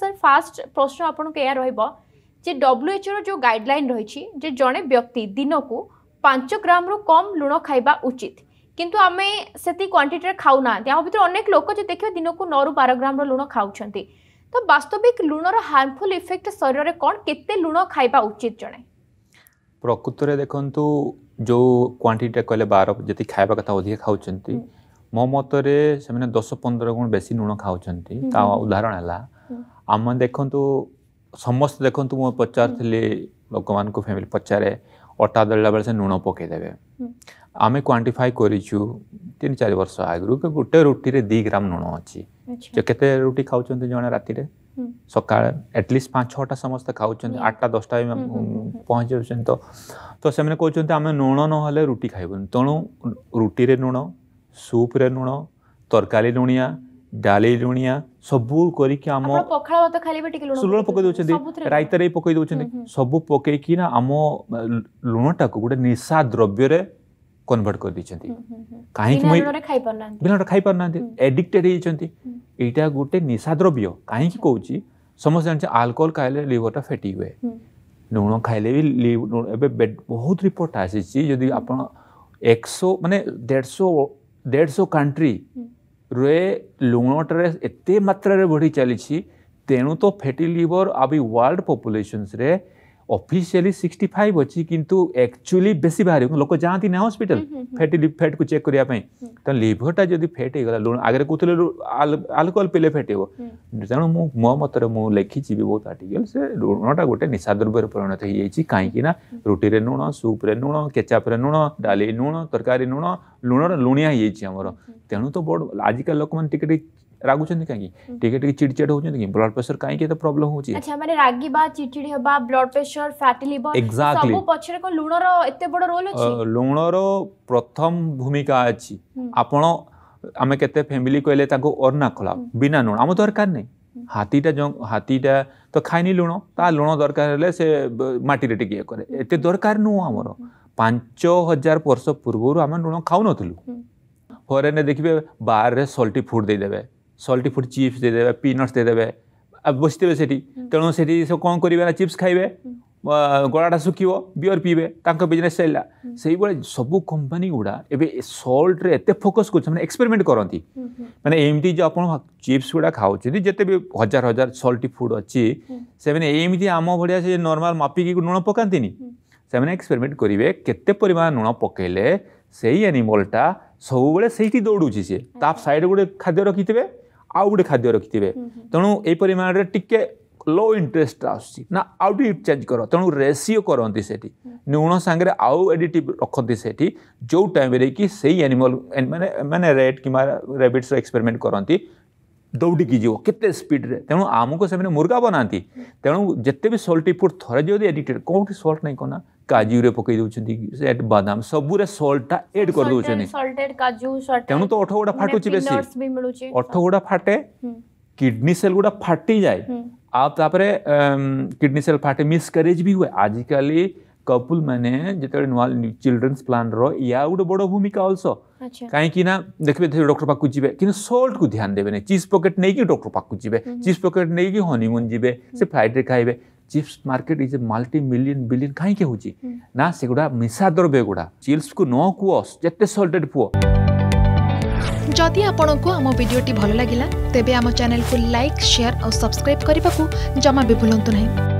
sir first ପ୍ରଶ୍ନ ଆପଣଙ୍କୁ ଏହା ରହିବ ଯେ ଡବ୍ଲ୍ୟୁଏଚ୍ଓର ଯେଉଁ ଗାଇଡ଼ଲାଇନ୍ ରହିଛି ଯେ ଜଣେ ବ୍ୟକ୍ତି ଦିନକୁ ପାଞ୍ଚ ଗ୍ରାମରୁ କମ୍ ଲୁଣ ଖାଇବା ଉଚିତ କିନ୍ତୁ ଆମେ ସେତିକି କ୍ୱାଣ୍ଟିଟିରେ ଖାଉନାହାନ୍ତି ଆମ ଭିତରେ ଅନେକ ଲୋକ ଯେ ଦେଖିବେ ଦିନକୁ ନଅରୁ ବାର ଗ୍ରାମର ଲୁଣ ଖାଉଛନ୍ତି ତ ବାସ୍ତବିକ ଲୁଣର ହାର୍ମଫୁଲ୍ ଇଫେକ୍ଟ ଶରୀରରେ କ'ଣ କେତେ ଲୁଣ ଖାଇବା ଉଚିତ ଜଣେ ପ୍ରକୃତରେ ଦେଖନ୍ତୁ ଯେଉଁ କ୍ୱାଣ୍ଟିଟିଟା କହିଲେ ବାର ଯେତିକି ଖାଇବା କଥା ଅଧିକା ଖାଉଛନ୍ତି ମୋ ମତରେ ସେମାନେ ଦଶ ପନ୍ଦର ଗୁଣ ବେଶୀ ଲୁଣ ଖାଉଛନ୍ତି ତା ଉଦାହରଣ ହେଲା ଆମେ ଦେଖନ୍ତୁ ସମସ୍ତେ ଦେଖନ୍ତୁ ମୁଁ ପଚାରୁଥିଲି ଲୋକମାନଙ୍କୁ ଫ୍ୟାମିଲି ପଚାରେ ଅଟା ଦଳିଲା ବେଳେ ସେ ଲୁଣ ପକାଇଦେବେ ଆମେ କ୍ୱାଣ୍ଟିଫାଏ କରିଛୁ ତିନି ଚାରି ବର୍ଷ ଆଗରୁ କି ଗୋଟେ ରୁଟିରେ ଦୁଇ ଗ୍ରାମ ଲୁଣ ଅଛି ଯେ କେତେ ରୁଟି ଖାଉଛନ୍ତି ଜଣେ ରାତିରେ ସକାଳେ ଆଟଲିଷ୍ଟ ପାଞ୍ଚ ଛଅଟା ସମସ୍ତେ ଖାଉଛନ୍ତି ଆଠଟା ଦଶଟା ବି ଯାଉଛନ୍ତି ତ ତ ସେମାନେ କହୁଛନ୍ତି ଆମେ ଲୁଣ ନହେଲେ ରୁଟି ଖାଇବୁନି ତେଣୁ ରୁଟିରେ ଲୁଣ ସୁପ୍ରେ ଲୁଣ ତରକାରୀ ଲୁଣିଆ ଡାଲି ଲୁଣିଆ ସବୁ କରିକି ଆମ ପଖାଳ ଭାତ ଖାଇଲେ ଟିକେ ଲୁଣ ଲୁଣ ପକାଇ ଦେଉଛନ୍ତି ରାଇତାରେ ପକାଇ ଦେଉଛନ୍ତି ସବୁ ପକାଇକି ନା ଆମ ଲୁଣଟାକୁ ଗୋଟେ ନିଶା ଦ୍ରବ୍ୟରେ କନଭର୍ଟ କରିଦେଇଛନ୍ତି କାହିଁକି ମୁଁ ବିଲଟା ଖାଇପାରୁନାହାନ୍ତି ଏଡିକ୍ଟେଡ୍ ହେଇଯାଇଛନ୍ତି ଏଇଟା ଗୋଟେ ନିଶା ଦ୍ରବ୍ୟ କାହିଁକି କହୁଛି ସମସ୍ତେ ଜାଣିଛେ ଆଲକୋହଲ ଖାଇଲେ ଲିଭରଟା ଫେଟି ହୁଏ ଲୁଣ ଖାଇଲେ ବି ଏବେ ବହୁତ ରିପୋର୍ଟ ଆସିଛି ଯଦି ଆପଣ ଏକଶହ ମାନେ ଦେଢ଼ଶହ ଦେଢ଼ଶହ କଣ୍ଟ୍ରି रे लुणटे एत मात्र बढ़ी चली तेणु तो फैटी लिवर आ world populations officially sixty five ଅଛି କିନ୍ତୁ ଆକ୍ଚୁଆଲି ବେଶୀ ବାହାରିବ ଲୋକ ଯାଆନ୍ତି ନା ହସ୍ପିଟାଲ ଫ୍ୟାଟି ଫ୍ୟାଟ୍କୁ ଚେକ୍ କରିବା ପାଇଁ ତେଣୁ ଲିଭରଟା ଯଦି ଫ୍ୟାଟ୍ ହେଇଗଲା ଲୁଣ ଆଗରେ କହୁଥିଲେ ଆଲକୋହଲ ପିଇଲେ ଫ୍ୟାଟ୍ ହେବ ତେଣୁ ମୁଁ ମୋ ମତରେ ମୁଁ ଲେଖିଛି ବି ବହୁତ ଆର୍ଟିକଲ ସେ ଲୁଣଟା ଗୋଟେ ନିଶା ଦ୍ରବ୍ୟରେ ପରିଣତ ହେଇଯାଇଛି କାହିଁକି ନା ରୁଟିରେ ଲୁଣ ସୁପ୍ରେ ଲୁଣ କେଚାପ୍ରେ ଲୁଣ ଡାଲି ଲୁଣ ତରକାରୀ ଲୁଣ ଲୁଣର ଲୁଣିଆ ହେଇଯାଇଛି ଆମର ତେଣୁ ତ ବଡ଼ ଆଜିକାଲି ଲୋକମାନେ ଟିକେ ଟିକେ ରାଗୁଛନ୍ତି କାହିଁକି ଟିକେ ଟିକେ ଚିଡ଼ଚିଡ଼ ହେଉଛନ୍ତି କି ବ୍ଲଡ୍ ପ୍ରେସର କାହିଁକି ଏତେ ପ୍ରୋବ୍ଲେମ୍ ହେଉଛି ଆଚ୍ଛା ମାନେ ରାଗିବା ଚିଡ଼ଚିଡ଼ ହେବା blood pressure fatty liver exactly ସବୁ ପଛରେ କ'ଣ ଲୁଣର ଏତେ ବଡ଼ ରୋଲ୍ ଅଛି ଲୁଣର ପ୍ରଥମ ଭୂମିକା ଅଛି ଆପଣ ଆମେ କେତେ ଫ୍ୟାମିଲି କହିଲେ ତାଙ୍କୁ ଅର୍ଣ୍ଣା ଖୋଳା ବିନା ଲୁଣ ଆମ ଦରକାର ନାହିଁ ହାତୀଟା ହାତୀଟା ତ ଖାଇନି ଲୁଣ ତା ଲୁଣ ଦରକାର ହେଲେ ସେ ମାଟିରେ ଟିକେ ଇଏ କରେ ଏତେ ଦରକାର ନୁହଁ ଆମର ପାଞ୍ଚ ହଜାର ବର୍ଷ ପୂର୍ବରୁ ଆମେ ଲୁଣ ଖାଉନଥିଲୁ ଫରେନ୍ରେ ଦେଖିବେ ବାରରେ ସଲ୍ଟି ଫୁଡ଼୍ ଦେଇଦେବେ ସଲ୍ଟି ଫୁଡ଼୍ ଚିପ୍ସ ଦେଇଦେବେ ପିନଟ୍ସ ଦେଇଦେବେ ବସିଥିବେ ସେଠି ତେଣୁ ସେଠି ସବୁ କ'ଣ କରିବେ ନା ଚିପ୍ସ ଖାଇବେ ଗଳାଟା ଶୁଖିବ ବିୟର୍ ପିଇବେ ତାଙ୍କ ବିଜନେସ୍ ଚାଲିଲା ସେଇଭଳି ସବୁ କମ୍ପାନୀ ଗୁଡ଼ା ଏବେ ସଲ୍ଟରେ ଏତେ ଫୋକସ୍ କରୁଛି ମାନେ ଏକ୍ସପେରିମେଣ୍ଟ କରନ୍ତି ମାନେ ଏମିତି ଯେ ଆପଣ ଚିପ୍ସ ଗୁଡ଼ା ଖାଉଛନ୍ତି ଯେତେ ବି ହଜାର ହଜାର ସଲ୍ଟି ଫୁଡ଼୍ ଅଛି ସେମାନେ ଏମିତି ଆମ ଭଳିଆ ସେ ନର୍ମାଲ୍ ମାପିକି ଲୁଣ ପକାନ୍ତିନି ସେମାନେ ଏକ୍ସପେରିମେଣ୍ଟ କରିବେ କେତେ ପରିମାଣ ଲୁଣ ପକାଇଲେ ସେଇ ଆନିମଲ୍ଟା ସବୁବେଳେ ସେଇଠି ଦୌଡ଼ୁଛି ସିଏ ତା ସାଇଡ଼୍ ଗୋଟେ ଖାଦ୍ୟ ରଖିଥିବେ ଆଉ ଗୋଟେ ଖାଦ୍ୟ तेणु ये परिमाण में टी लो इंटरेस्ट आस आउ चेंज कर तेणु रेसीो करती से लुण सांगे आउ एडिट रखती से जो टाइम कि सही एनिमल मैंने मैंने रेट कि रेबिट्स एक्सपेरिमेंट करती दौड़िकी जीव के स्पीड्रे तेणु आमको से मुर्गा बनाती तेणु जिते भी सल्टी फुड थे जो एडिटेड कौटी सल्ट नहीं कना काजू रे पकई दउ छथि सेट बादाम सबुरे सॉल्ट ऐड कर दउ छने सॉल्टेड काजू सॉल्ट तनु तो ओठो गुडा फाटु छि बेसी नट्स भी मिलु छि ओठो गुडा फाटे किडनी सेल गुडा फाटी जाय आ तापरे किडनी सेल फाटे मिसकैरेज भी हुए आजकाली कपल माने जेते नुवा चिल्ड्रन प्लान रो या गुडा बडो भूमिका आल्सो काहे कि ना देखबे डॉक्टर पाकु जिबे कि सॉल्ट को ध्यान देबे ने चीज पॉकेट नै कि डॉक्टर पाकु जिबे चीज पॉकेट नै कि हनीमून जिबे से फ्राइड रे खाइबे chips market is a multi million billion କାହିଁକି ହେଉଛି ନା ସେଗୁଡ଼ା ମିଶା ଦ୍ରବ୍ୟ ଗୁଡ଼ା ଚିପ୍ସକୁ ନ କୁହ ଯେତେ ସଲ୍ଟେଡ଼ ପୁଅ ଯଦି ଆପଣଙ୍କୁ ଆମ ଭିଡ଼ିଓଟି ଭଲ ଲାଗିଲା ତେବେ ଆମ ଚ୍ୟାନେଲକୁ ଲାଇକ୍ ସେୟାର ଆଉ ସବସ୍କ୍ରାଇବ୍ କରିବାକୁ ଜମା ବି ଭୁଲନ୍ତୁ ନାହିଁ